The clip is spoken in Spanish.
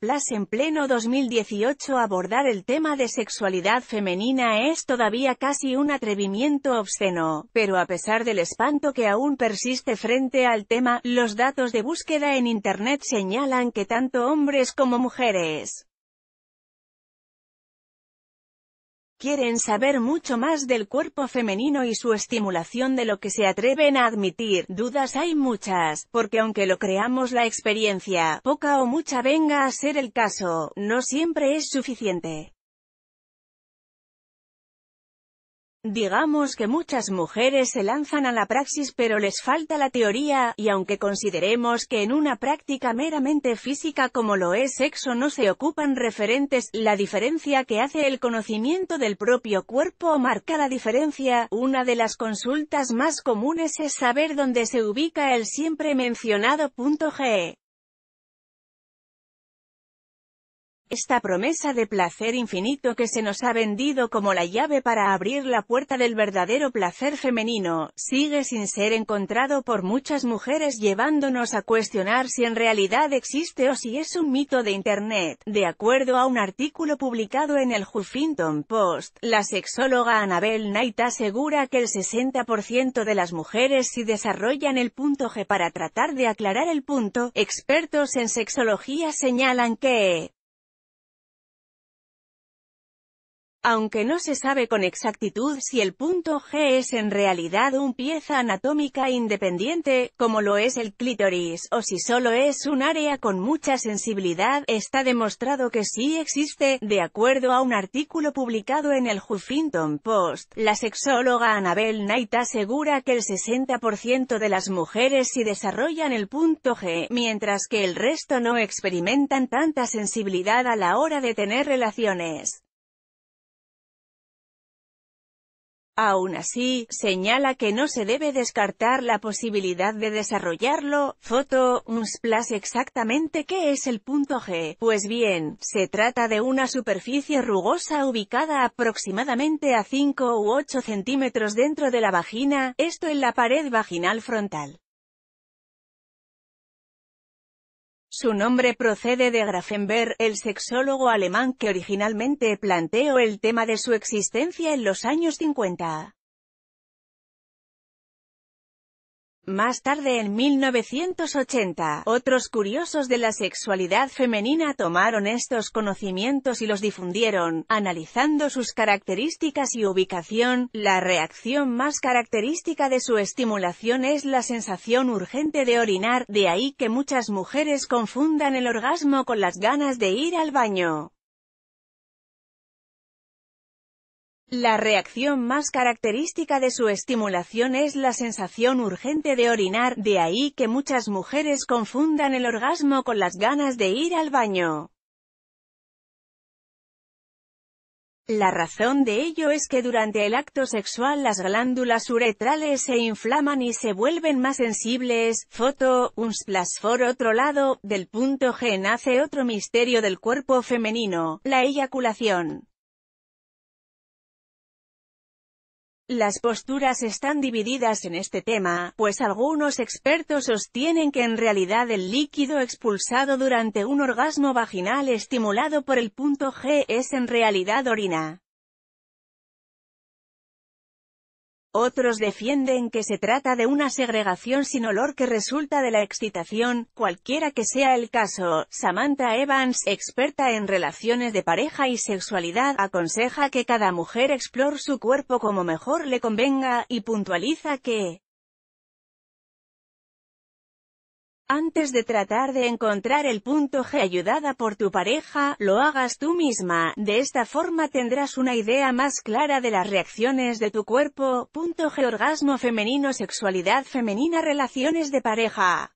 Plus en pleno 2018 abordar el tema de sexualidad femenina es todavía casi un atrevimiento obsceno, pero a pesar del espanto que aún persiste frente al tema, los datos de búsqueda en Internet señalan que tanto hombres como mujeres quieren saber mucho más del cuerpo femenino y su estimulación de lo que se atreven a admitir. Dudas hay muchas, porque aunque lo creamos la experiencia, poca o mucha venga a ser el caso, no siempre es suficiente. Digamos que muchas mujeres se lanzan a la praxis pero les falta la teoría, y aunque consideremos que en una práctica meramente física como lo es sexo no se ocupan referentes, la diferencia que hace el conocimiento del propio cuerpo marca la diferencia. Una de las consultas más comunes es saber dónde se ubica el siempre mencionado punto G. Esta promesa de placer infinito que se nos ha vendido como la llave para abrir la puerta del verdadero placer femenino, sigue sin ser encontrado por muchas mujeres llevándonos a cuestionar si en realidad existe o si es un mito de Internet. De acuerdo a un artículo publicado en el Huffington Post, la sexóloga Annabel Knight asegura que el 60% de las mujeres si desarrollan el punto G para tratar de aclarar el punto, expertos en sexología señalan que Aunque no se sabe con exactitud si el punto G es en realidad un pieza anatómica independiente, como lo es el clítoris, o si solo es un área con mucha sensibilidad, está demostrado que sí existe, de acuerdo a un artículo publicado en el Huffington Post. La sexóloga Annabel Knight asegura que el 60% de las mujeres sí desarrollan el punto G, mientras que el resto no experimentan tanta sensibilidad a la hora de tener relaciones. Aún así, señala que no se debe descartar la posibilidad de desarrollarlo, foto, un splash exactamente qué es el punto G. Pues bien, se trata de una superficie rugosa ubicada aproximadamente a 5 u 8 centímetros dentro de la vagina, esto en la pared vaginal frontal. Su nombre procede de Grafenberg, el sexólogo alemán que originalmente planteó el tema de su existencia en los años 50. Más tarde en 1980, otros curiosos de la sexualidad femenina tomaron estos conocimientos y los difundieron, analizando sus características y ubicación. La reacción más característica de su estimulación es la sensación urgente de orinar, de ahí que muchas mujeres confundan el orgasmo con las ganas de ir al baño. La reacción más característica de su estimulación es la sensación urgente de orinar, de ahí que muchas mujeres confundan el orgasmo con las ganas de ir al baño. La razón de ello es que durante el acto sexual las glándulas uretrales se inflaman y se vuelven más sensibles. Foto, un splash for otro lado, del punto G nace otro misterio del cuerpo femenino, la eyaculación. Las posturas están divididas en este tema, pues algunos expertos sostienen que en realidad el líquido expulsado durante un orgasmo vaginal estimulado por el punto G es en realidad orina. Otros defienden que se trata de una segregación sin olor que resulta de la excitación, cualquiera que sea el caso, Samantha Evans, experta en relaciones de pareja y sexualidad, aconseja que cada mujer explore su cuerpo como mejor le convenga, y puntualiza que Antes de tratar de encontrar el punto G ayudada por tu pareja, lo hagas tú misma, de esta forma tendrás una idea más clara de las reacciones de tu cuerpo. Punto G Orgasmo femenino Sexualidad femenina Relaciones de pareja